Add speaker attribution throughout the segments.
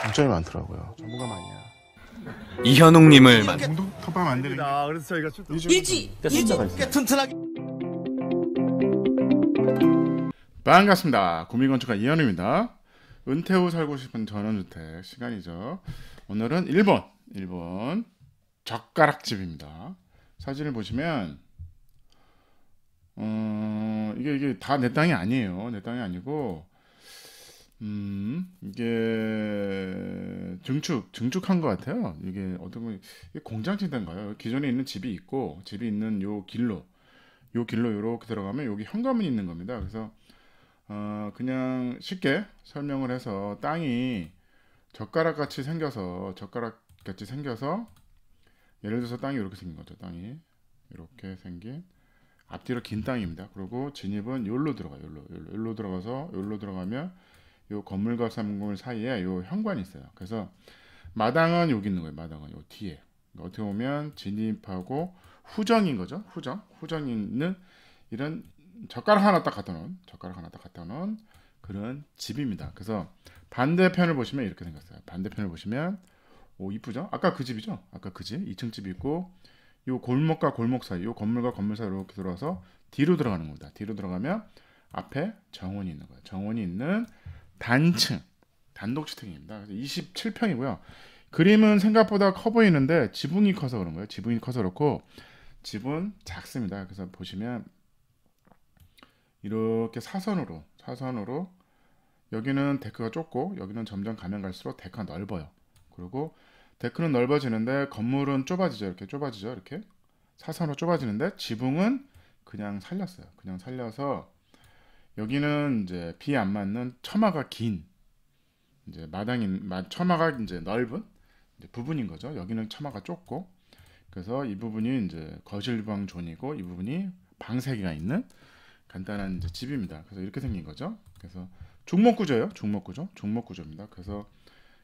Speaker 1: 장점이 많더라고요. 전부가 많냐. 이현웅님을 만. 톱밥 안 되는. 아, 그래서 저희가 출동. 일지 일지 꽤 튼튼하게. 반갑습니다. 구미건축가 이현우입니다. 은퇴 후 살고 싶은 전원주택 시간이죠. 오늘은 1번 1번 젓가락집입니다. 사진을 보시면 어, 이게 이게 다 내 땅이 아니에요. 내 땅이 아니고 음, 이게 증축 증축한 것 같아요. 이게 어떤 거 공장지대인가요? 기존에 있는 집이 있고 집이 있는 요 길로 요 길로 요렇게 들어가면 여기 현관문이 있는 겁니다. 그래서 어, 그냥 쉽게 설명을 해서 땅이 젓가락 같이 생겨서 젓가락 같이 생겨서 예를 들어서 땅이 이렇게 생긴 거죠. 땅이 이렇게 생긴 앞뒤로 긴 땅입니다. 그리고 진입은 요로 들어가요. 여기로 요로 들어가서 요로 들어가면 요 건물과 삼물 사이에 요 현관이 있어요. 그래서 마당은 여기 있는 거예요. 마당은 요 뒤에. 그러니까 어떻게 보면 진입하고 후정인 거죠. 후정. 후정이 있는 이런 젓가락 하나 딱 갖다 놓은 젓가락 하나 딱 갖다 놓은 그런 집입니다. 그래서 반대편을 보시면 이렇게 생겼어요. 반대편을 보시면 오 이쁘죠? 아까 그 집이죠? 아까 그 집. 2층 집이 있고 요 골목과 골목 사이, 요 건물과 건물 사이로 이렇게 들어와서 뒤로 들어가는 겁니다. 뒤로 들어가면 앞에 정원이 있는 거예요. 정원이 있는 단층 단독주택입니다. 27평이고요. 그림은 생각보다 커 보이는데 지붕이 커서 그런 거예요. 지붕이 커서 그렇고 집은 작습니다. 그래서 보시면 이렇게 사선으로 사선으로 여기는 데크가 좁고 여기는 점점 가면 갈수록 데크가 넓어요. 그리고 데크는 넓어지는데 건물은 좁아지죠. 이렇게 좁아지죠. 이렇게 사선으로 좁아지는데 지붕은 그냥 살렸어요. 그냥 살려서 여기는 이제 비안 맞는 처마가 긴 이제 마당인 처마가 이제 넓은 이제 부분인 거죠. 여기는 처마가 좁고 그래서 이 부분이 이제 거실방 존이고 이 부분이 방세기가 있는 간단한 이제 집입니다. 그래서 이렇게 생긴 거죠. 그래서 종목 구조예요. 종목 구조, 종목 구조입니다. 그래서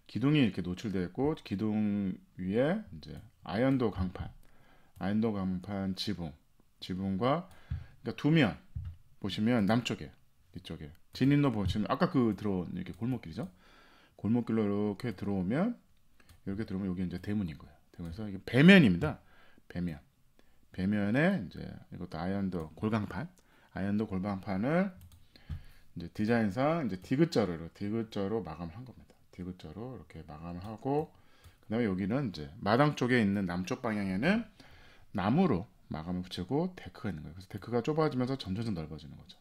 Speaker 1: 기둥이 이렇게 노출되어 있고 기둥 위에 이제 아연도 강판, 아연도 강판 지붕, 지붕과 그러니까 두 면, 보시면 남쪽에 이쪽에 진인로 보시면 아까 그 들어온 이렇게 골목길이죠. 골목길로 이렇게 들어오면 이렇게 들어오면 여기 이제 대문인 거예요. 대문에서 이게 배면입니다. 배면. 배면에 이제 이것도 아이도 골강판, 아이도 골강판을 이제 디자인상 이제 디귿자로 디귿자로 마감을 한 겁니다. 디귿자로 이렇게 마감을 하고 그다음에 여기는 이제 마당 쪽에 있는 남쪽 방향에는 나무로 마감을 붙이고 데크가 있는 거예요. 그래서 데크가 좁아지면서 점점점 넓어지는 거죠.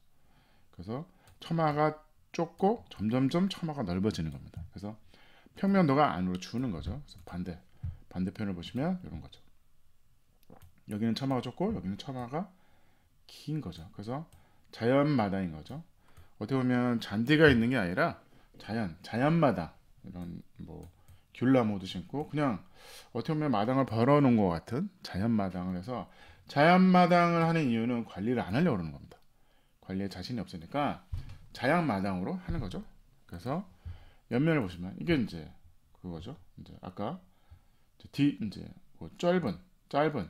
Speaker 1: 그래서 처마가 좁고 점점점 처마가 넓어지는 겁니다. 그래서 평면도가 안으로 주는 거죠. 그래서 반대 반대편을 보시면 이런 거죠. 여기는 처마가 좁고 여기는 처마가 긴 거죠. 그래서 자연마당인 거죠. 어떻게 보면 잔디가 있는 게 아니라 자연 자연마당 이런 뭐 귤나무도 심고 그냥 어떻게 보면 마당을 벌어놓은 것 같은 자연 마당을 해서 자연마당을 하는 이유는 관리를 안 하려고 그러는 겁니다. 관리에 자신이 없으니까 자양마당으로 하는 거죠. 그래서 옆면을 보시면 이게 이제 그거죠. 이제 아까 이제 뒤 이제 뭐 짧은 짧은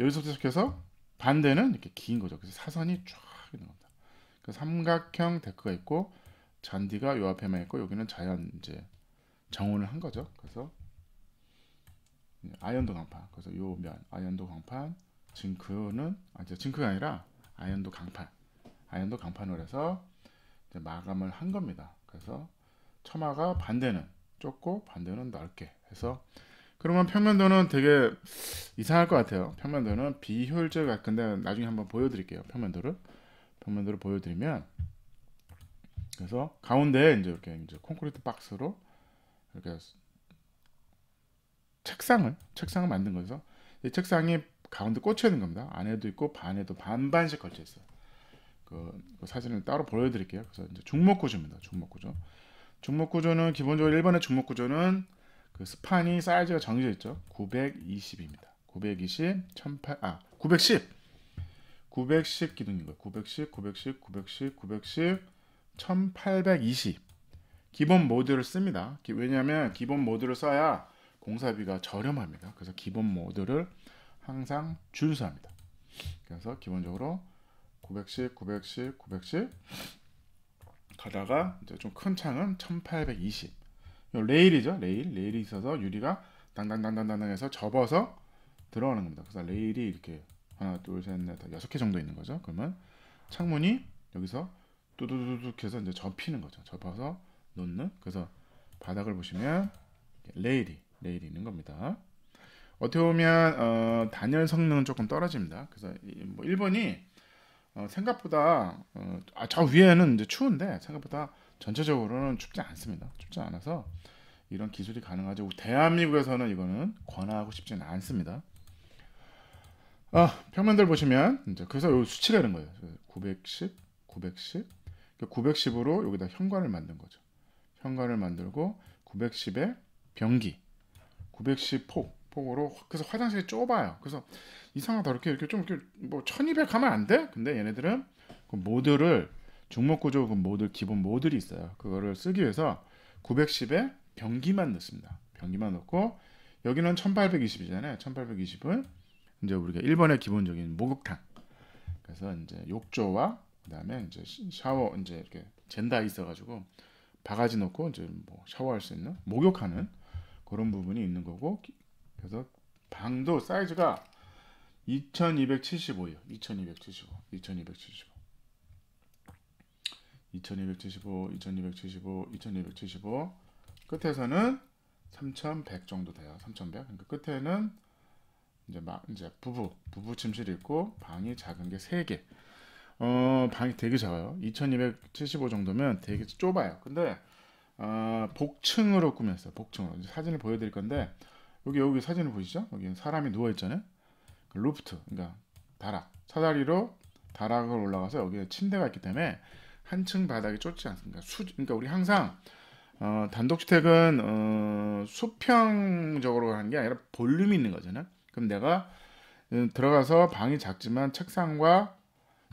Speaker 1: 여기서부터 시작해서 반대는 이렇게 긴 거죠. 그래서 사선이 쫙 있는 겁니다. 그 삼각형 데크가 있고 잔디가 요 앞에만 있고 여기는 자연 이제 정원을 한 거죠. 그래서 아연도 강판. 그래서 요면 아연도 강판, 징크는 아 이제 징크가 아니라 아연도 강판, 아연도 강판을 해서 마감을 한 겁니다. 그래서 처마가 반대는 좁고 반대는 넓게 해서 그러면 평면도는 되게 이상할 것 같아요. 평면도는 비효율적 같데 나중에 한번 보여드릴게요. 평면도를 평면도를 보여드리면 그래서 가운데 이제 이렇게 이제 콘크리트 박스로 이렇게 책상을 책상을 만든 거죠. 이 책상이 가운데 꽂혀 있는 겁니다. 안에도 있고 반에도 반반씩 걸쳐 있어요. 그, 그 사진을 따로 보여드릴게요. 그래서 이제 중목 구조입니다. 중목 구조. 중목 구조는 기본적으로 일반의 중목 구조는 그 스판이 사이즈가 정해져 있죠. 920입니다. 920, 1008, 아, 910. 910 기둥인 거예요. 910, 910, 910, 910, 1820. 기본 모드를 씁니다. 기, 왜냐하면 기본 모드를 써야 공사비가 저렴합니다. 그래서 기본 모드를 항상 준수합니다. 그래서 기본적으로 910, 910, 910 가다가 이제 좀 큰 창은 1820. 레일이죠. 레일. 레일이 있어서 유리가 당당당당당 해서 접어서 들어가는 겁니다. 그래서 레일이 이렇게 하나, 둘, 셋, 넷, 다 여섯 개 정도 있는 거죠. 그러면 창문이 여기서 뚜두두둑 해서 이제 접히는 거죠. 접어서 놓는. 그래서 바닥을 보시면 레일이 내일이 있는 겁니다. 어떻게 보면 어, 단열 성능은 조금 떨어집니다. 그래서 뭐 1번이 어, 생각보다 어, 아, 저 위에는 이제 추운데 생각보다 전체적으로는 춥지 않습니다. 춥지 않아서 이런 기술이 가능하죠. 대한민국에서는 이거는 권하고 싶지는 않습니다. 아, 평면들 보시면 이제 그래서 요 수치라는 거예요. 910, 910, 910으로 여기다 현관을 만든 거죠. 현관을 만들고 910에 변기, 910폭 폭으로 그래서 화장실이 좁아요. 그래서 이상하다 이렇게 이렇게 좀 뭐1200가면안 돼? 근데 얘네들은 그 모듈을 중목구조 그 모듈 기본 모듈이 있어요. 그거를 쓰기 위해서 910에 변기만 넣습니다. 변기만 넣고 여기는 1820이잖아요. 1820은 이제 우리가 일본의 기본적인 목욕탕. 그래서 이제 욕조와 그다음에 이제 샤워 이제 이렇게 젠다 있어 가지고 바가지 넣고 이제 뭐 샤워할 수 있는 목욕하는 그런 부분이 있는 거고 그래서 방도 사이즈가 2275예요. 2275. 2275. 2275, 2275, 2275 끝에서는 3100 정도 돼요. 3100. 그러니까 끝에는 이제 막 이제 부부 부부 침실이 있고 방이 작은 게 3개. 어, 방이 되게 작아요. 2275 정도면 되게 좁아요. 근데 아, 복층으로 꾸몄어요. 복층으로 사진을 보여드릴 건데 여기 여기 사진을 보시죠 여기 사람이 누워 있잖아요. 그 루프트, 그러니까 다락 사다리로 다락을 올라가서 여기에 침대가 있기 때문에 한층 바닥이 좁지 않습니다. 수, 그러니까 우리 항상 어, 단독주택은 어, 수평적으로 하는 게 아니라 볼륨이 있는 거잖아요. 그럼 내가 음, 들어가서 방이 작지만 책상과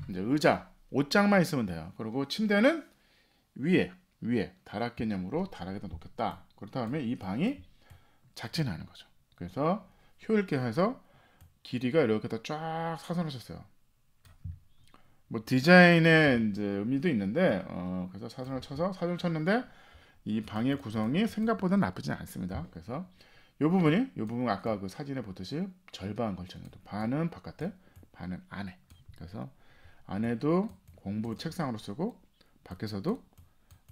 Speaker 1: 이제 의자, 옷장만 있으면 돼요. 그리고 침대는 위에 위에 다락 개념으로 다락에다 놓겠다. 그렇다면 이 방이 작지는 않은 거죠. 그래서 효율 계산해서 길이가 이렇게 다 쫙 사선을 쳤어요. 뭐 디자인의 이제 의미도 있는데 어, 그래서 사선을 쳐서 사선을 쳤는데 이 방의 구성이 생각보다 나쁘진 않습니다. 그래서 이 부분이 이 부분 아까 그 사진에 보듯이 절반 걸쳤는데 반은 바깥에 반은 안에 그래서 안에도 공부 책상으로 쓰고 밖에서도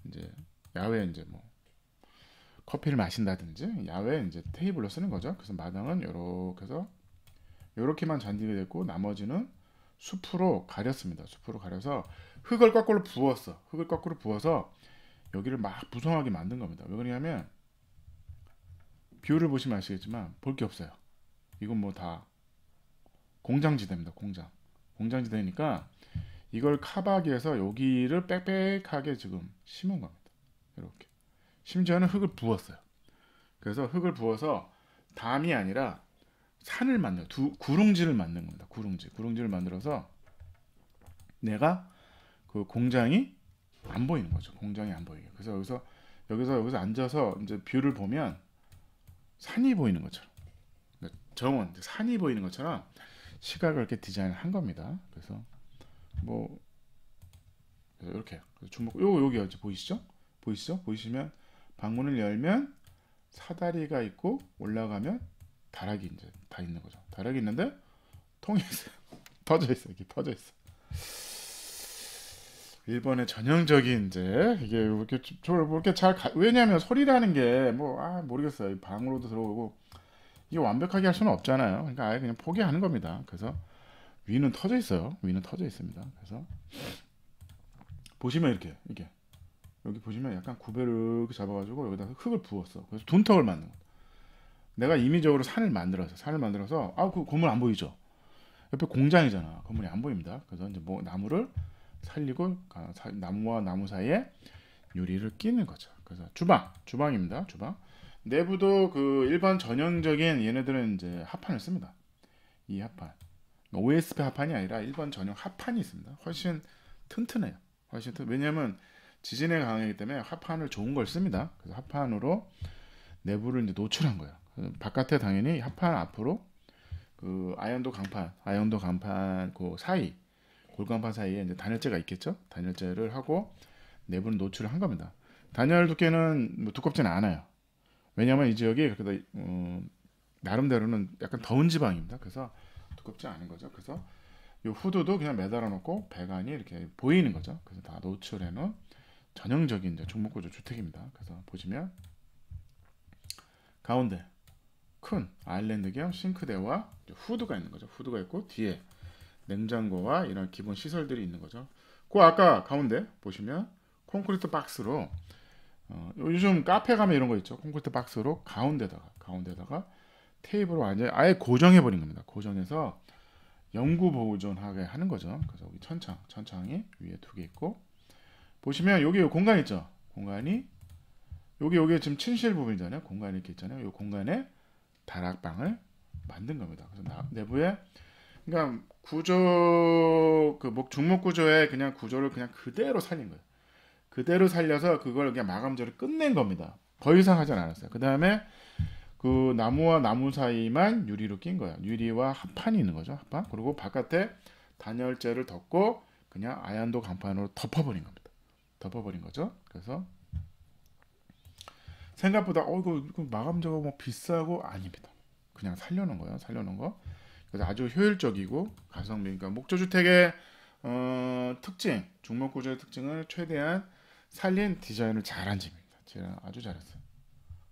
Speaker 1: 이제 야외 이제 뭐 커피를 마신다든지 야외 이제 테이블로 쓰는 거죠. 그래서 마당은 요렇게 해서 요렇게만 잔디가 됐고 나머지는 숲으로 가렸습니다. 숲으로 가려서 흙을 거꾸로 부었어. 흙을 거꾸로 부어서 여기를 막부성하게 만든 겁니다. 왜 그러냐면 뷰를 보시면 아시겠지만 볼 게 없어요. 이건 뭐 다 공장지대입니다. 공장. 공장지대니까 이걸 카박해서 여기를 빽빽하게 지금 심은 겁니다. 이렇게. 심지어는 흙을 부었어요. 그래서 흙을 부어서 담이 아니라 산을 만들어 두 구릉지를 만든 겁니다. 구릉지. 구릉지를 만들어서 내가 그 공장이 안 보이는 거죠. 공장이 안 보이게. 그래서 여기서 여기서 여기서 앉아서 이제 뷰를 보면 산이 보이는 것처럼 그러니까 정원 산이 보이는 것처럼 시각을 이렇게 디자인한 겁니다. 그래서 뭐 네, 이렇게 주목 요 여기 요제 보이시죠? 보이시죠? 보이시면 방문을 열면 사다리가 있고 올라가면 다락이 이제 다 있는 거죠. 다락이 있는데 통이 있어요. 퍼져 있어. 이게 퍼져 있어. 일본의 전형적인 이제 이게 이렇게 이렇게 잘 가, 왜냐하면 소리라는 게 뭐 아 모르겠어요. 방으로도 들어오고 이게 완벽하게 할 수는 없잖아요. 그러니까 아예 그냥 포기하는 겁니다. 그래서 위는 터져 있어요. 위는 터져 있습니다. 그래서 보시면 이렇게 이게 여기 보시면 약간 구배를 이렇게 잡아가지고 여기다 흙을 부었어. 그래서 돈턱을 만든 거. 내가 임의적으로 산을 만들어서 산을 만들어서 아그 건물 안 보이죠. 옆에 공장이잖아. 건물이 안 보입니다. 그래서 이제 뭐 나무를 살리고 나무와 나무 사이에 유리를 끼는 거죠. 그래서 주방, 주방입니다. 주방. 내부도 그 일반 전형적인 얘네들은 이제 합판을 씁니다. 이 합판. OSP 합판이 아니라 일반 전용 합판이 있습니다. 훨씬 튼튼해요. 훨씬 튼 왜냐하면 지진에 강하기 때문에 합판을 좋은 걸 씁니다. 그래서 합판으로 내부를 이제 노출한 거예요. 바깥에 당연히 합판 앞으로 그 아연도 강판, 아연도 강판 그 사이 골간판 사이에 이제 단열재가 있겠죠. 단열재를 하고 내부를 노출을 한 겁니다. 단열 두께는 뭐 두껍지는 않아요. 왜냐하면 이 지역이 그래도 음, 나름대로는 약간 더운 지방입니다. 그래서 두껍지 않은 거죠. 그래서 이 후드도 그냥 매달아 놓고 배관이 이렇게 보이는 거죠. 그래서 다 노출해 놓은 전형적인 이제 종목구조 주택입니다. 그래서 보시면 가운데 큰 아일랜드 겸 싱크대와 후드가 있는 거죠. 후드가 있고 뒤에 냉장고와 이런 기본 시설들이 있는 거죠. 그 아까 가운데 보시면 콘크리트 박스로 어, 요즘 카페 가면 이런 거 있죠. 콘크리트 박스로 가운데다가 가운데다가 테이블을 완전 아예 고정해 버린 겁니다. 고정해서 영구 보존하게 하는 거죠. 그래서 여기 천창, 천창이 위에 두 개 있고 보시면 여기 공간 있죠. 공간이 여기 여기 지금 침실 부분이잖아요. 공간 이렇게 있잖아요. 이 공간에 다락방을 만든 겁니다. 그래서 나, 내부에 그러니까 구조 그목 중목 구조에 그냥 구조를 그냥 그대로 살린 거예요. 그대로 살려서 그걸 그냥 마감조를 끝낸 겁니다. 더 이상 하진 않았어요. 그 다음에 그 나무와 나무 사이만 유리로 낀 거야. 유리와 합판이 있는 거죠. 합판. 그리고 바깥에 단열재를 덮고 그냥 아얀도 강판으로 덮어버린 겁니다. 덮어버린 거죠. 그래서 생각보다 어 이거, 이거 마감자가뭐 비싸고 아닙니다. 그냥 살려놓은 거예요. 살려놓은 거. 그래서 아주 효율적이고 가성비니까 목조주택의 어, 특징, 중목구조의 특징을 최대한 살린 디자인을 잘한 집입니다. 제가 아주 잘했어요.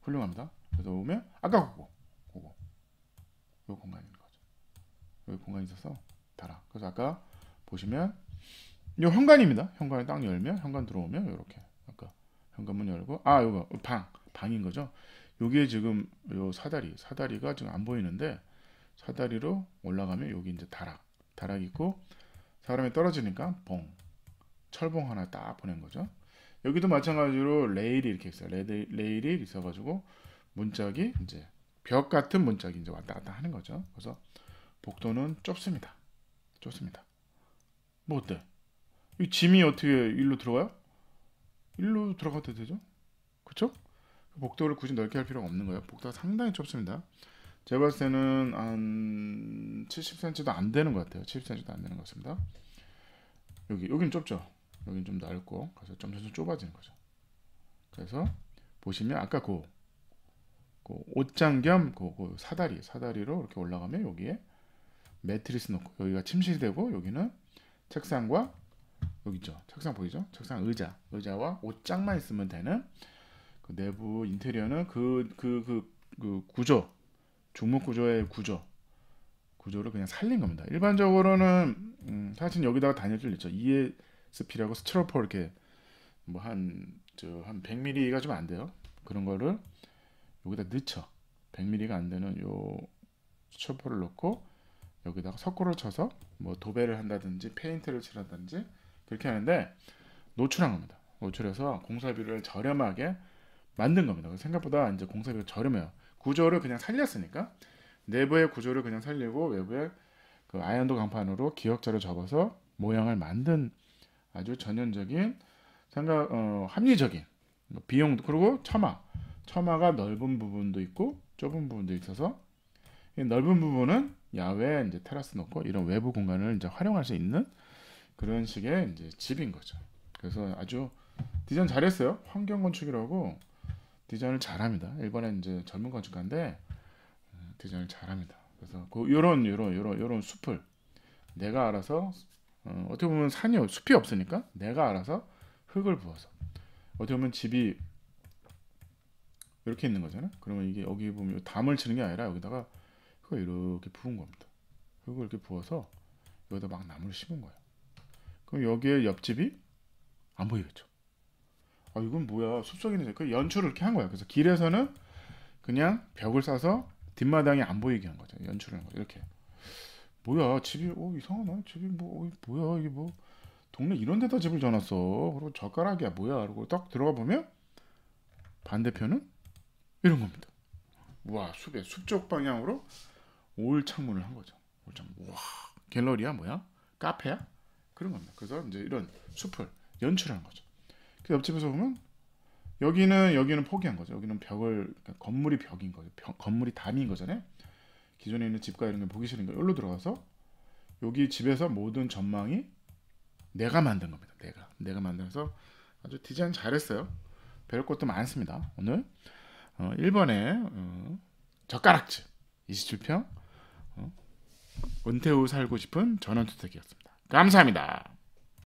Speaker 1: 훌륭합니다. 그래서 오면 아까 그거 그거 요 공간인 거죠 여기 공간이 있어서 달아 그래서 아까 보시면 요 현관입니다 현관을 딱 열면 현관 들어오면 요렇게 아까 현관문 열고 아 요거 방 방인 거죠 요게 지금 요 사다리 사다리가 지금 안 보이는데 사다리로 올라가면 여기 이제 다락 다락 있고 사람이 떨어지니까 봉 철봉 하나 딱 보낸 거죠 여기도 마찬가지로 레일이 이렇게 있어요 레, 레일이 있어가지고 문짝이 이제 벽 같은 문짝이 이제 왔다 갔다 하는 거죠. 그래서 복도는 좁습니다. 좁습니다. 뭐 어때? 이 짐이 어떻게 일로 들어가요? 일로 들어가도 되죠? 그쵸? 복도를 굳이 넓게 할 필요가 없는 거예요. 복도가 상당히 좁습니다. 제가 봤을 때는 한 70cm도 안 되는 것 같아요. 70cm도 안 되는 것 같습니다. 여기, 여긴 좁죠? 여긴 좀 넓고, 그래서 점점 좁아지는 거죠. 그래서 보시면 아까 그그 옷장 겸 그, 그 사다리 사다리로 이렇게 올라가면 여기에 매트리스 놓고 여기가 침실되고 이 여기는 책상과 여기 있죠 책상 보이죠 책상 의자 의자와 옷장만 있으면 되는 그 내부 인테리어는 그 그, 그, 그 구조 종목 구조의 구조 구조를 그냥 살린 겁니다. 일반적으로는 음, 사실 여기다가 단열을 있죠 ESP라고 스트로퍼 이렇게 뭐 한 저 한 100mm가 좀 안 돼요. 그런 거를 여기다 넣죠 100mm가 안 되는 요 초포를 넣고 여기다가 석고를 쳐서 뭐 도배를 한다든지 페인트를 칠한다든지 그렇게 하는데 노출한 겁니다. 노출해서 공사비를 저렴하게 만든 겁니다. 생각보다 이제 공사비가 저렴해요. 구조를 그냥 살렸으니까 내부의 구조를 그냥 살리고 외부의 그아이도 강판으로 기역자를 접어서 모양을 만든 아주 전형적인 생각 어, 합리적인 뭐 비용 그리고 처마 처마가 넓은 부분도 있고 좁은 부분도 있어서 넓은 부분은 야외 이제 테라스 놓고 이런 외부 공간을 이제 활용할 수 있는 그런 식의 이제 집인 거죠. 그래서 아주 디자인 잘했어요. 환경 건축이라고 디자인을 잘합니다. 일본의 이제 젊은 건축가인데 음, 디자인을 잘합니다. 그래서 그 요런 요런 요런 요런 숲을 내가 알아서 어, 어떻게 보면 산이 숲이 없으니까 내가 알아서 흙을 부어서 어떻게 보면 집이 이렇게 있는 거잖아요. 그러면 이게 여기 보면 담을 치는 게 아니라 여기다가 그거 이렇게 부은 겁니다. 그리고 이렇게 부어서 여기다 막 나무를 심은 거예요. 그럼 여기에 옆집이 안 보이겠죠. 아 이건 뭐야 숲속이네. 그 연출을 이렇게 한 거야. 그래서 길에서는 그냥 벽을 싸서 뒷마당이 안 보이게 한 거죠. 연출을 한거 이렇게. 뭐야 집이 어이상하나 집이 뭐 어, 뭐야 이게 뭐 동네 이런 데다 집을 져놨어 그리고 젓가락이야 뭐야 그러고딱 들어가 보면 반대편은 이런 겁니다. 와 숲에 숲쪽 방향으로 올 창문을 한 거죠. 올창와 갤러리야 뭐야? 카페야? 그런 겁니다. 그래서 이제 이런 숲을 연출한 거죠. 그 옆집에서 보면 여기는 여기는 포기한 거죠. 여기는 벽을 그러니까 건물이 벽인 거죠. 벽, 건물이 담인 거잖아요. 기존에 있는 집과 이런 게 보기 싫은 거 여기로 들어가서 여기 집에서 모든 전망이 내가 만든 겁니다. 내가 내가 만들어서 아주 디자인 잘했어요. 배울 것도 많습니다. 오늘. 어, 1번에 어, 젓가락집 27평 어, 은퇴 후 살고 싶은 전원주택이었습니다. 감사합니다.